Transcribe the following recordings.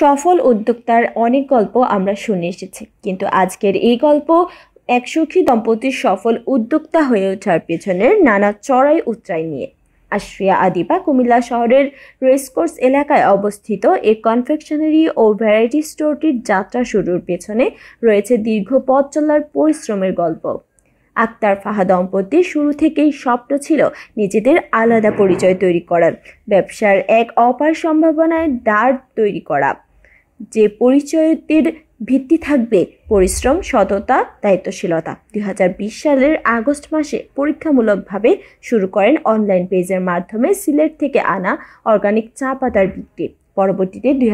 সফল উদ্যোক্তার অনেক গল্প আমরা শুনে এসেছি কিন্তু আজকের এই গল্প এক সুখী দম্পতির সফল উদ্যোক্তা হয়ে ওঠার পেছনের নানা চড়াই উচ্চাই নিয়ে আশ্রিয়া আদিবা কুমিল্লা শহরের রেসকোর্স এলাকায় অবস্থিত এই কনফেকশনারি ও ভ্যারাইটি স্টোরটির যাত্রা শুরুর পেছনে রয়েছে দীর্ঘ পথ চলার পরিশ্রমের গল্প আক্তার ফাহা দম্পতির শুরু থেকেই স্বপ্ন ছিল নিজেদের আলাদা পরিচয় তৈরি করার ব্যবসার এক অপার সম্ভাবনায় দ্বার তৈরি করা যে পরিচয়ের ভিত্তি থাকবে পরিশ্রম সততা দায়িত্বশীলতা দুই সালের আগস্ট মাসে পরীক্ষামূলকভাবে শুরু করেন অনলাইন পেজের মাধ্যমে সিলেট থেকে আনা অর্গানিক চা পাতার বিক্রি পরবর্তীতে দুই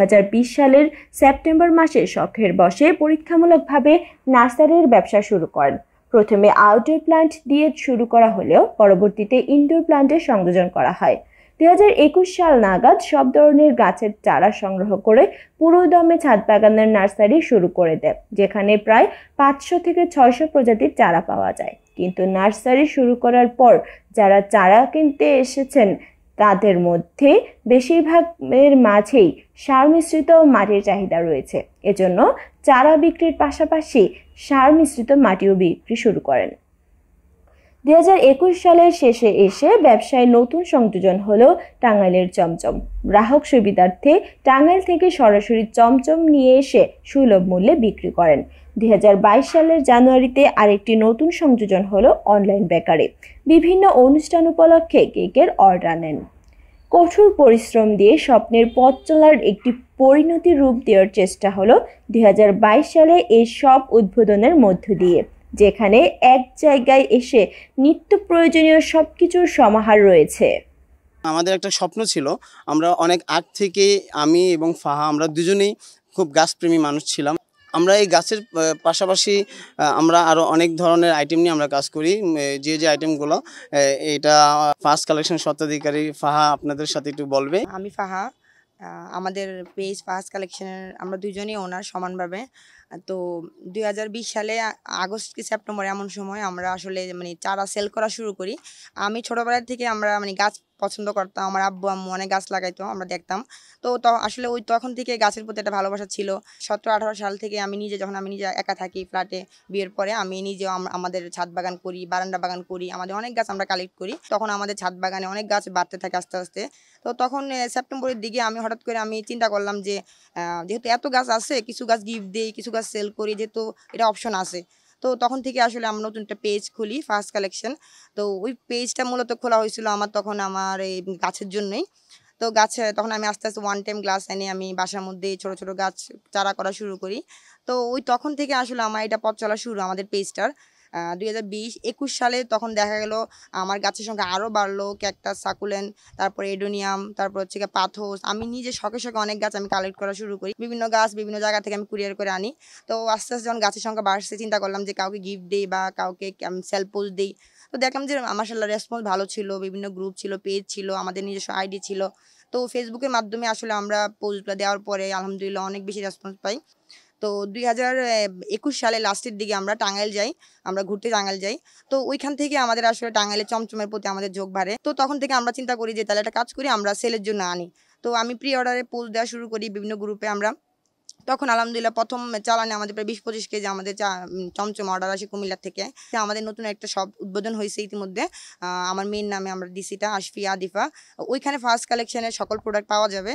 সালের সেপ্টেম্বর মাসে শখের বসে পরীক্ষামূলকভাবে নার্সারির ব্যবসা শুরু করেন প্রথমে আউটডোর প্লান্ট দিয়ে শুরু করা হলেও পরবর্তীতে ইনডোর প্লান্টের সংযোজন করা হয় দু সাল নাগাদ সব ধরনের গাছের চারা সংগ্রহ করে পুরোদমে ছাদ বাগানের নার্সারি শুরু করে দেয় যেখানে প্রায় পাঁচশো থেকে ছয়শো প্রজাতির চারা পাওয়া যায় কিন্তু নার্সারি শুরু করার পর যারা চারা কিনতে এসেছেন তাদের মধ্যে বেশিরভাগের মাঝেই সার মিশ্রিত মাটির চাহিদা রয়েছে এজন্য চারা বিক্রির পাশাপাশি সার মিশ্রিত মাটিও বিক্রি শুরু করেন দু সালের শেষে এসে ব্যবসায় নতুন সংযোজন হল টাঙ্গাইলের চমচম গ্রাহক সুবিধার্থে টাঙ্গাইল থেকে সরাসরি চমচম নিয়ে এসে সুলভ মূল্যে বিক্রি করেন দুই সালের জানুয়ারিতে আরেকটি নতুন সংযোজন হলো অনলাইন বেকারে বিভিন্ন অনুষ্ঠান উপলক্ষে কেকের অর্ডার নেন কঠোর পরিশ্রম দিয়ে স্বপ্নের পথ চলার একটি পরিণতি রূপ দেওয়ার চেষ্টা হলো দুই সালে এই সব উদ্বোধনের মধ্য দিয়ে যেখানে এক জায়গায় এসে নিত্য প্রয়োজনীয় সব কিছুর সমাহার রয়েছে আমাদের একটা স্বপ্ন ছিল আমরা অনেক আগ থেকে আমি এবং ফাহা আমরা দুজনেই খুব গাছপ্রেমী মানুষ ছিলাম আমরা এই গাছের পাশাপাশি আমরা আরও অনেক ধরনের আইটেম নিয়ে আমরা কাজ করি যে যে আইটেমগুলো এটা ফার্স্ট কালেকশন স্বত্বাধিকারী ফাহা আপনাদের সাথে একটু বলবে আমি ফাহা আমাদের পেজ ফার্স্ট কালেকশনের আমরা দুজনই ওনার সমানভাবে তো দুই সালে আগস্ট কি সেপ্টেম্বর এমন সময় আমরা আসলে মানে চারা সেল করা শুরু করি আমি ছোটোবেলার থেকে আমরা মানে গাছ পছন্দ করতাম আমার আব্বু আম্মু অনেক গাছ লাগাইতো আমরা দেখতাম তো আসলে ওই তখন থেকে গাছের প্রতি একটা ভালোবাসা ছিল সতেরো আঠারো সাল থেকে আমি নিজে যখন আমি নিজে একা থাকি ফ্ল্যাটে বিয়ের পরে আমি নিজেও আমাদের ছাদ বাগান করি বারান্দা বাগান করি আমাদের অনেক গাছ আমরা কালেক্ট করি তখন আমাদের ছাদ বাগানে অনেক গাছ বাড়তে থাকে আস্তে আস্তে তো তখন সেপ্টেম্বরের দিকে আমি হঠাৎ করে আমি চিন্তা করলাম যে যেহেতু এত গাছ আছে কিছু গাছ গিফট দিই কিছু গাছ সেল করি যেহেতু এটা অপশন আছে তো তখন থেকে আসলে আমরা নতুন একটা পেজ খুলি ফার্স্ট কালেকশন তো ওই পেজটা মূলত খোলা হয়েছিল আমার তখন আমার এই গাছের জন্যই তো গাছ তখন আমি আস্তে আস্তে ওয়ান টাইম গ্লাস এনে আমি বাসার মধ্যে ছোট ছোট গাছ চারা করা শুরু করি তো ওই তখন থেকে আসলে আমার এটা পথ চলা শুরু আমাদের পেজটার দু হাজার একুশ সালে তখন দেখা গেল আমার গাছের সংখ্যা আরও বাড়লো ক্যাকটাস সাকুলেন তারপর এডোনিয়াম তারপর হচ্ছে পাথোস আমি নিজে শখে শখে অনেক গাছ আমি কালেক্ট করা শুরু করি বিভিন্ন গাছ বিভিন্ন জায়গা থেকে আমি কুরিয়ার করে আনি তো আস্তে আস্তে যখন গাছের সংখ্যা বাড়ছে চিন্তা করলাম যে কাউকে গিফট দিই বা কাউকে সেল পোস্ট দিই তো দেখলাম যে মার্শাল্লাহ রেসপন্স ভালো ছিল বিভিন্ন গ্রুপ ছিল পেজ ছিল আমাদের নিজস্ব আইডি ছিল তো ফেসবুকের মাধ্যমে আসলে আমরা পোস্টগুলো দেওয়ার পরে আলহামদুলিল্লাহ অনেক বেশি রেসপন্স পাই তো দুই হাজার একুশ সালে লাস্টের দিকে আমরা টাঙ্গাইল যাই আমরা ঘুরতে টাঙ্গাইল যাই তো ওইখান থেকে আমাদের আসলে টাঙ্গাইলের চমচমের প্রতি আমাদের যোগ বাড়ে তো তখন থেকে আমরা চিন্তা করি যে তাহলে একটা কাজ করি আমরা সেলের জন্য আনি তো আমি প্রি অর্ডারে পোস্ট দেওয়া শুরু করি বিভিন্ন গ্রুপে আমরা তখন আলহামদুলিল্লাহ প্রথম চালানে আমাদের প্রায় বিশ পঁচিশ কেজি আমাদের চমচম অর্ডার আসে কুমিল্লার থেকে আমাদের নতুন একটা সব উদ্বোধন হয়েছে ইতিমধ্যে আমার মেয়ের নামে আমরা ডিসিটা আশফি আদিফা ওইখানে ফার্স্ট কালেকশনের সকল প্রোডাক্ট পাওয়া যাবে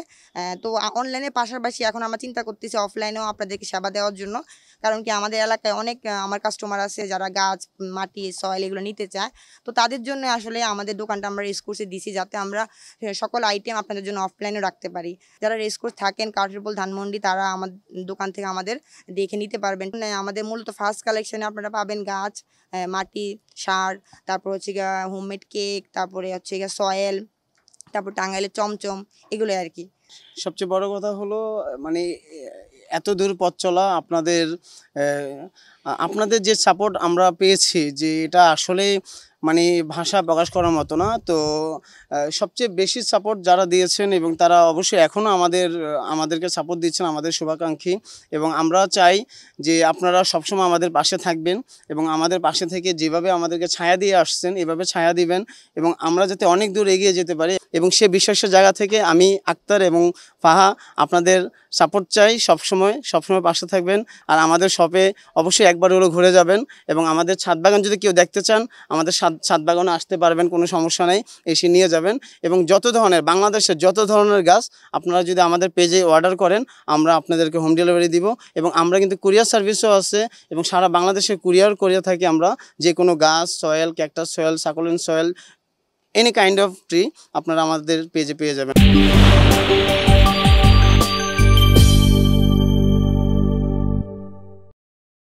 তো অনলাইনে পাশাপাশি এখন আমরা চিন্তা করতেছি অফলাইনেও আপনাদেরকে সেবা দেওয়ার জন্য কারণ কি আমাদের এলাকায় অনেক আমার কাস্টমার আছে যারা গাছ মাটি সয়েল এগুলো নিতে চায় তো তাদের জন্য আসলে আমাদের দোকানটা আমরা রেসকোর্সে দিছি যাতে আমরা সকল আইটেম আপনাদের জন্য অফলাইনে রাখতে পারি যারা রেসকোর্স থাকেন কাঠেরপোল ধানমন্ডি তারা আমাদের দোকান থেকে আমাদের দেখে নিতে পারবেন মানে আমাদের মূলত ফার্স্ট কালেকশানে আপনারা পাবেন গাছ মাটি সার তারপর হচ্ছে গিয়া হোমমেড কেক তারপরে হচ্ছে গিয়া সয়েল তারপর টাঙ্গাইলের চমচম এগুলো আর কি সবচেয়ে বড় কথা হলো মানে এত দূর পথ চলা আপনাদের আপনাদের যে সাপোর্ট আমরা পেয়েছি যে এটা আসলে মানে ভাষা প্রকাশ করার মতো না তো সবচেয়ে বেশি সাপোর্ট যারা দিয়েছেন এবং তারা অবশ্যই এখনও আমাদের আমাদেরকে সাপোর্ট দিচ্ছেন আমাদের শুভাকাঙ্ক্ষী এবং আমরা চাই যে আপনারা সবসময় আমাদের পাশে থাকবেন এবং আমাদের পাশে থেকে যেভাবে আমাদেরকে ছায়া দিয়ে আসছেন এভাবে ছায়া দিবেন এবং আমরা যাতে অনেক দূর এগিয়ে যেতে পারি এবং সে বিশ্বাসের জায়গা থেকে আমি আক্তার এবং ফাহা আপনাদের সাপোর্ট চাই সবসময় সবসময় পাশে থাকবেন আর আমাদের শপে অবশ্যই একবার হলো ঘুরে যাবেন এবং আমাদের ছাদ বাগান যদি কেউ দেখতে চান আমাদের ছাদ ছাদ বাগানে আসতে পারবেন কোনো সমস্যা নেই এসে নিয়ে যাবেন এবং যত ধরনের বাংলাদেশের যত ধরনের গাছ আপনারা যদি আমাদের পেজে অর্ডার করেন আমরা আপনাদেরকে হোম ডেলিভারি দিব এবং আমরা কিন্তু কুরিয়ার সার্ভিসও আছে এবং সারা বাংলাদেশে কুরিয়ার করে থাকি আমরা যে কোনো গাছ soil cactus soil succulent soil any kind of tree আপনারা আমাদের পেজে পেয়ে যাবেন